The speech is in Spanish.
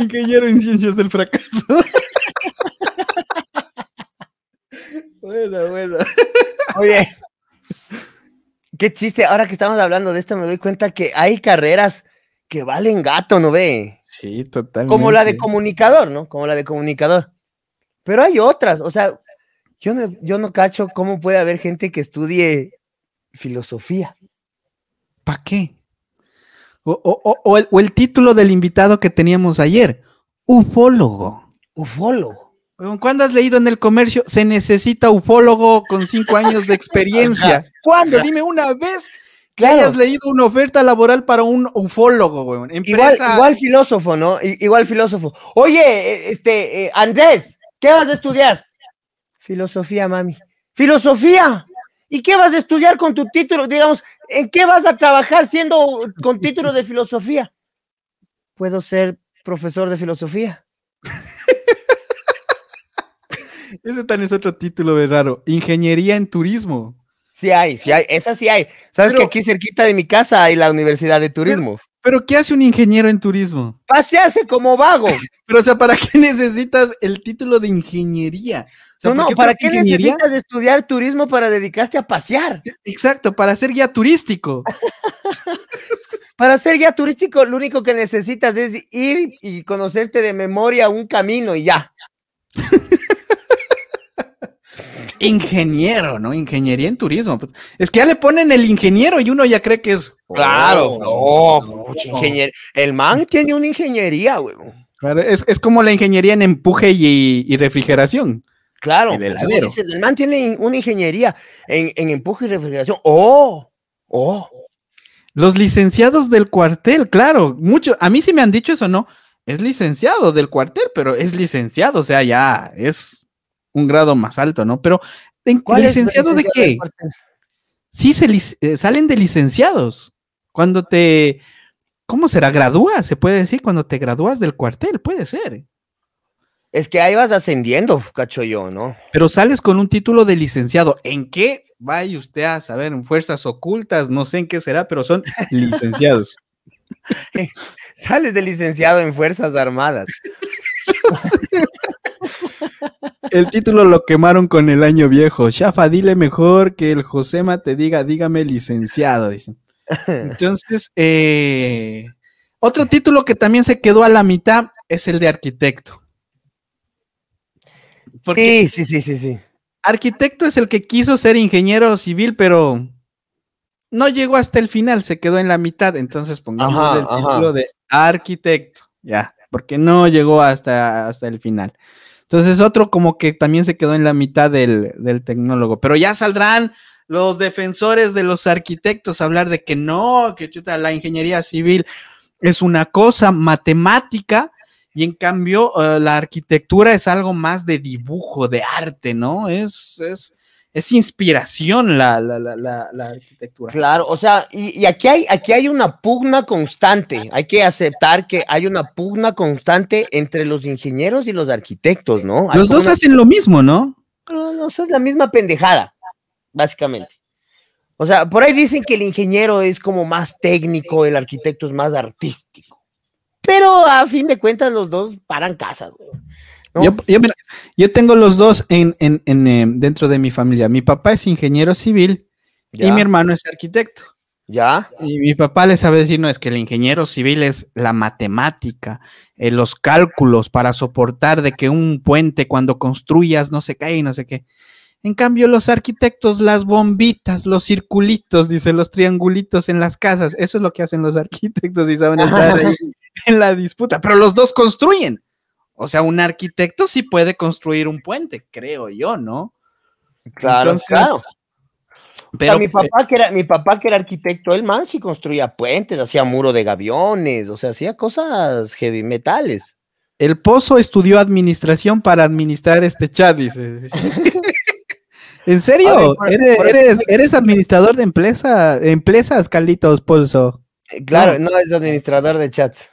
Ingeniero en ciencias del fracaso. bueno, bueno. Oye, qué chiste. Ahora que estamos hablando de esto, me doy cuenta que hay carreras que valen gato, ¿no ve? Sí, totalmente. Como la de comunicador, ¿no? Como la de comunicador. Pero hay otras, o sea, yo no, yo no cacho cómo puede haber gente que estudie filosofía. ¿Para qué? O, el, título del invitado que teníamos ayer, ufólogo. Ufólogo. ¿Cuándo has leído en el comercio? Se necesita ufólogo con cinco años de experiencia. ¿Cuándo? Dime una vez que hayas leído una oferta laboral para un ufólogo, Igual, filósofo, ¿no? Igual filósofo. Oye, e, este, eh, Andrés, ¿qué vas a estudiar? Filosofía, mami. ¡Filosofía! ¿Y qué vas a estudiar con tu título? Digamos, ¿en qué vas a trabajar siendo con título de filosofía? Puedo ser profesor de filosofía. Ese también es otro título de raro. Ingeniería en turismo. Sí hay, sí hay, esa sí hay. Sabes que aquí cerquita de mi casa hay la Universidad de Turismo. ¿Pero qué hace un ingeniero en turismo? Pasearse como vago. Pero, o sea, ¿para qué necesitas el título de ingeniería? no, ¿para, qué necesitas estudiar turismo para dedicarte a pasear? E, exacto, para ser guía turístico. para ser guía turístico, lo único que necesitas es ir y conocerte de memoria un camino y ya. ingeniero, ¿no? Ingeniería en turismo. Pues. es que ya le ponen el ingeniero y uno ya cree que es. Oh, claro, oh, El man tiene una ingeniería, güey. es, como la ingeniería en empuje y, refrigeración. Claro, el man tiene una ingeniería en, empuje y refrigeración. ¡Oh! ¡Oh! Los licenciados del cuartel, claro, mucho, a mí sí me han dicho eso, ¿no? Es licenciado del cuartel, pero es licenciado, o sea, ya es un grado más alto, ¿no? Pero, ¿en, ¿licenciado de qué? sí, se eh, salen de licenciados. Cuando te, ¿cómo será? Gradúas, se puede decir, cuando te gradúas del cuartel, puede ser. Es que ahí vas ascendiendo, cacho yo, ¿no? Pero sales con un título de licenciado. ¿En qué? Vaya usted a saber, en fuerzas ocultas, no sé en qué será, pero son licenciados. Sales de licenciado en Fuerzas Armadas. el título lo quemaron con el año viejo. Chafa, dile mejor que el Josema te diga, dígame licenciado, dicen. Entonces, eh, otro título que también se quedó a la mitad es el de arquitecto. Porque sí, sí, sí, sí, sí. Arquitecto es el que quiso ser ingeniero civil, pero no llegó hasta el final, se quedó en la mitad. Entonces pongamos el título de arquitecto, ya, porque no llegó hasta, hasta el final. Entonces otro como que también se quedó en la mitad del, tecnólogo, pero ya saldrán los defensores de los arquitectos a hablar de que no, que chuta, la ingeniería civil es una cosa matemática y en cambio eh, la arquitectura es algo más de dibujo, de arte, ¿no? Es, es, es inspiración la, arquitectura. Claro, o sea, y, aquí, hay, aquí hay una pugna constante, hay que aceptar que hay una pugna constante entre los ingenieros y los arquitectos, ¿no? los dos hacen lo mismo, ¿no? No, no, es la misma pendejada, básicamente. O sea, por ahí dicen que el ingeniero es como más técnico, el arquitecto es más artístico. Pero a fin de cuentas los dos paran casas, güey yo, tengo los dos en, eh, dentro de mi familia. Mi papá es ingeniero civil y mi hermano es arquitecto. Ya. Y mi papá le sabe decir, no, es que el ingeniero civil es la matemática, eh, los cálculos para soportar de que un puente cuando construyas no se cae y no sé qué. En cambio, los arquitectos, las bombitas, los circulitos, dice, los triangulitos en las casas, eso es lo que hacen los arquitectos y saben estar ahí en la disputa, pero los dos construyen. O sea, un arquitecto sí puede construir un puente, creo yo, ¿no? Claro, claro. Pero, mi, papá que era, mi papá que era arquitecto, él man, sí construía puentes, hacía muro de gaviones, o sea, hacía cosas heavy metales. El Pozo estudió administración para administrar este chat, dice. ¿En serio? ¿Eres, eres, administrador de empresa, empresas, Carlitos Pozo? Eh, claro, no, no es administrador de chats.